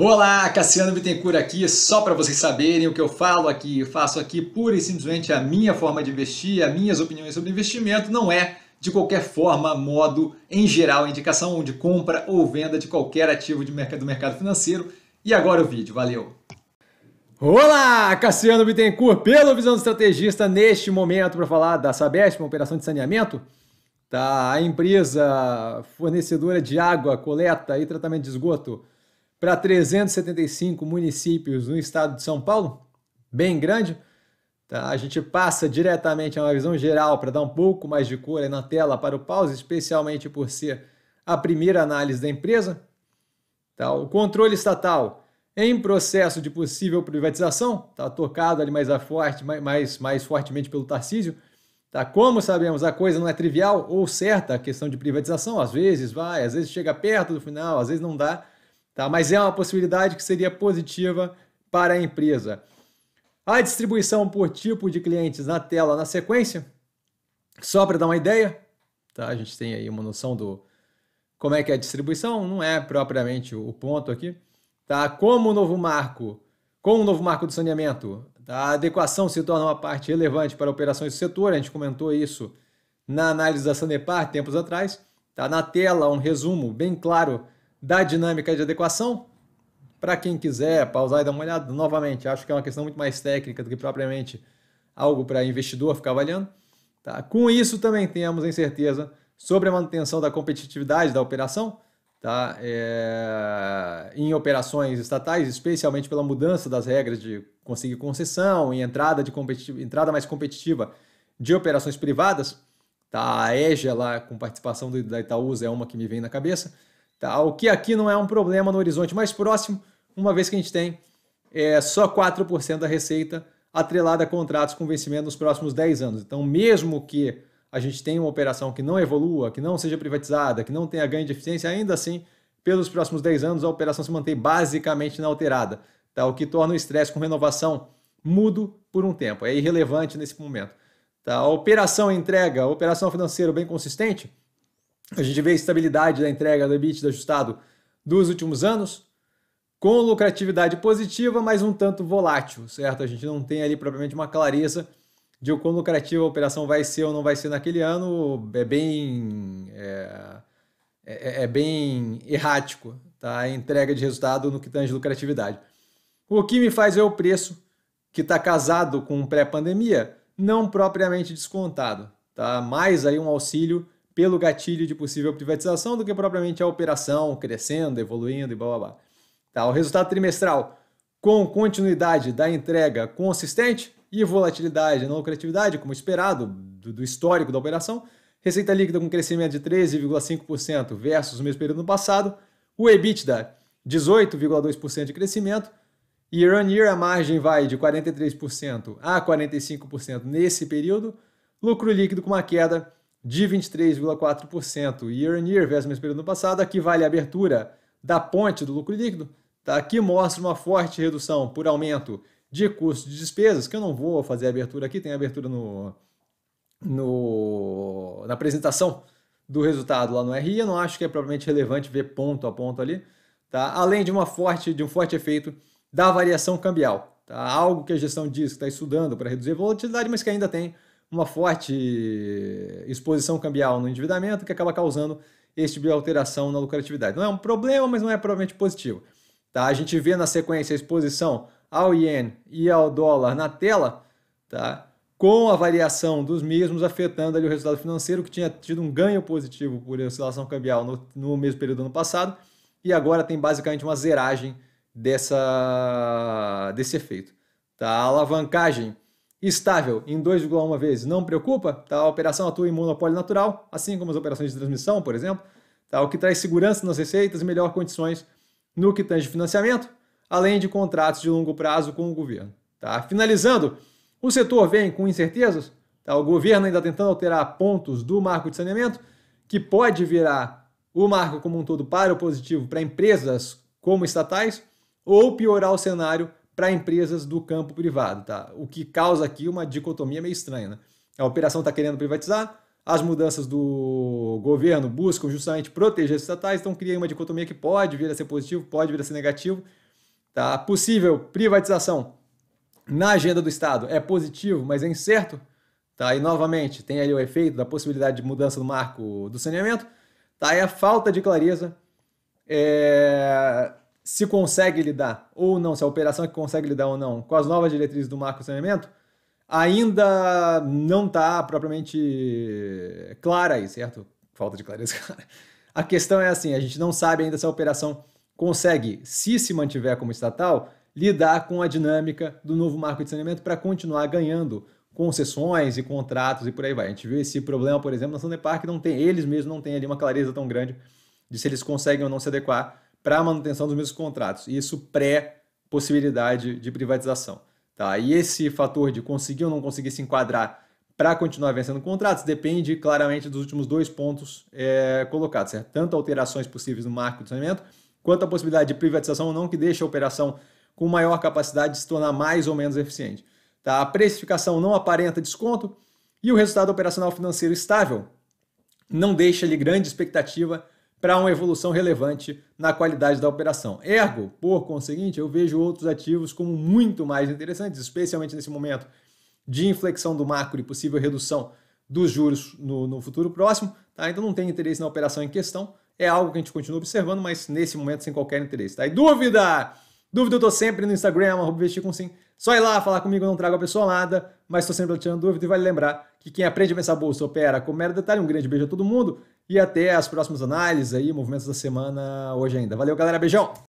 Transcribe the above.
Olá, Cassiano Bittencourt aqui, só para vocês saberem o que eu falo aqui, eu faço aqui pura e simplesmente a minha forma de investir, as minhas opiniões sobre investimento, não é de qualquer forma, modo, em geral, indicação de compra ou venda de qualquer ativo de mercado, do mercado financeiro. E agora o vídeo, valeu! Olá, Cassiano Bittencourt, pelo Visão do Estrategista, neste momento para falar da Sabesp, uma operação de saneamento, tá? a empresa fornecedora de água, coleta e tratamento de esgoto, para 375 municípios no estado de São Paulo, bem grande. Tá? A gente passa diretamente a uma visão geral para dar um pouco mais de cor aí na tela para o pause, especialmente por ser a primeira análise da empresa. Tá? O controle estatal em processo de possível privatização, está tocado ali mais, forte, mais, mais fortemente pelo Tarcísio. Tá? Como sabemos, a coisa não é trivial ou certa a questão de privatização, às vezes vai, às vezes chega perto do final, às vezes não dá. Tá? Mas é uma possibilidade que seria positiva para a empresa. A distribuição por tipo de clientes na tela na sequência, só para dar uma ideia, tá? a gente tem aí uma noção do como é que é a distribuição, não é propriamente o ponto aqui. Tá? Como o novo marco, com o novo marco do saneamento, tá? a adequação se torna uma parte relevante para operações do setor, a gente comentou isso na análise da Sanepar tempos atrás. Tá na tela um resumo bem claro da dinâmica de adequação. Para quem quiser pausar e dar uma olhada, novamente, acho que é uma questão muito mais técnica do que propriamente algo para investidor ficar avaliando. Tá? Com isso, também temos incerteza sobre a manutenção da competitividade da operação tá? É... em operações estatais, especialmente pela mudança das regras de conseguir concessão e entrada, de competitiva, entrada mais competitiva de operações privadas. Tá? A EGE, lá, com participação do, da Itaúsa, é uma que me vem na cabeça. Tá? O que aqui não é um problema no horizonte mais próximo, uma vez que a gente tem é, só 4% da receita atrelada a contratos com vencimento nos próximos 10 anos. Então, mesmo que a gente tenha uma operação que não evolua, que não seja privatizada, que não tenha ganho de eficiência, ainda assim, pelos próximos 10 anos, a operação se mantém basicamente inalterada, tá? o que torna o estresse com renovação mudo por um tempo, é irrelevante nesse momento. Tá? A operação entrega, a operação financeira bem consistente, a gente vê a estabilidade da entrega do EBITDA ajustado dos últimos anos, com lucratividade positiva, mas um tanto volátil, certo? A gente não tem ali propriamente uma clareza de o quão lucrativa a operação vai ser ou não vai ser naquele ano, é bem, é, é, é bem errático tá? a entrega de resultado no que tange lucratividade. O que me faz ver o preço que está casado com pré-pandemia, não propriamente descontado, tá? mais aí um auxílio pelo gatilho de possível privatização do que propriamente a operação crescendo, evoluindo e blá blá blá. Tá, o resultado trimestral com continuidade da entrega consistente e volatilidade na lucratividade, como esperado, do, do histórico da operação, receita líquida com crescimento de 13,5% versus o mesmo período no passado, o EBITDA 18,2% de crescimento, year on year a margem vai de 43% a 45% nesse período, lucro líquido com uma queda de 23,4% year on year versus o mesmo período do passado. Aqui vale a abertura da ponte do lucro líquido. Tá? Aqui mostra uma forte redução por aumento de custos de despesas, que eu não vou fazer a abertura aqui, tem abertura no, no, na apresentação do resultado lá no RI. Eu não acho que é propriamente relevante ver ponto a ponto ali. Tá? Além de, uma forte, de um forte efeito da variação cambial. Tá? Algo que a gestão diz que está estudando para reduzir a volatilidade, mas que ainda tem uma forte exposição cambial no endividamento que acaba causando esse tipo de alteração na lucratividade. Não é um problema, mas não é provavelmente positivo. Tá? A gente vê na sequência a exposição ao iene e ao dólar na tela, tá? com a variação dos mesmos afetando ali o resultado financeiro, que tinha tido um ganho positivo por oscilação cambial no, no mesmo período do ano passado, e agora tem basicamente uma zeragem dessa, desse efeito. Tá? A alavancagem Estável em 2,1 vezes não preocupa, tá? a operação atua em monopólio natural, assim como as operações de transmissão, por exemplo, tá? o que traz segurança nas receitas e melhor condições no que tange financiamento, além de contratos de longo prazo com o governo. Tá? Finalizando, o setor vem com incertezas, tá? o governo ainda tentando alterar pontos do marco de saneamento, que pode virar o marco como um todo para o positivo para empresas como estatais, ou piorar o cenário para empresas do campo privado, tá? O que causa aqui uma dicotomia meio estranha, né? A operação está querendo privatizar, as mudanças do governo buscam justamente proteger os estatais, então cria uma dicotomia que pode vir a ser positivo, pode vir a ser negativo, tá? A possível privatização na agenda do Estado é positivo, mas é incerto, tá? E novamente tem ali o efeito da possibilidade de mudança no marco do saneamento, tá? E a falta de clareza é se consegue lidar ou não, se a operação é que consegue lidar ou não com as novas diretrizes do de saneamento, ainda não está propriamente eh, clara aí, certo? Falta de clareza, cara. A questão é assim, a gente não sabe ainda se a operação consegue, se se mantiver como estatal, lidar com a dinâmica do novo marco de saneamento para continuar ganhando concessões e contratos e por aí vai. A gente viu esse problema, por exemplo, na Sanepar, que não tem, eles mesmos não têm ali uma clareza tão grande de se eles conseguem ou não se adequar para a manutenção dos mesmos contratos. Isso pré-possibilidade de privatização. Tá? E esse fator de conseguir ou não conseguir se enquadrar para continuar vencendo contratos depende claramente dos últimos dois pontos é, colocados, certo? tanto alterações possíveis no marco do saneamento, quanto a possibilidade de privatização ou não, que deixa a operação com maior capacidade de se tornar mais ou menos eficiente. Tá? A precificação não aparenta desconto e o resultado operacional financeiro estável não deixa ali grande expectativa para uma evolução relevante na qualidade da operação. Ergo, por conseguinte, eu vejo outros ativos como muito mais interessantes, especialmente nesse momento de inflexão do macro e possível redução dos juros no, no futuro próximo. Tá? Então não tem interesse na operação em questão. É algo que a gente continua observando, mas nesse momento sem qualquer interesse. Tá? E dúvida? Dúvida eu estou sempre no Instagram, arroba com sim. Só ir lá falar comigo, eu não trago a pessoa nada. mas estou sempre tirando dúvida e vale lembrar que quem aprende a pensar bolsa opera com mero detalhe. Um grande beijo a todo mundo e até as próximas análises aí, movimentos da semana hoje ainda. Valeu, galera. Beijão!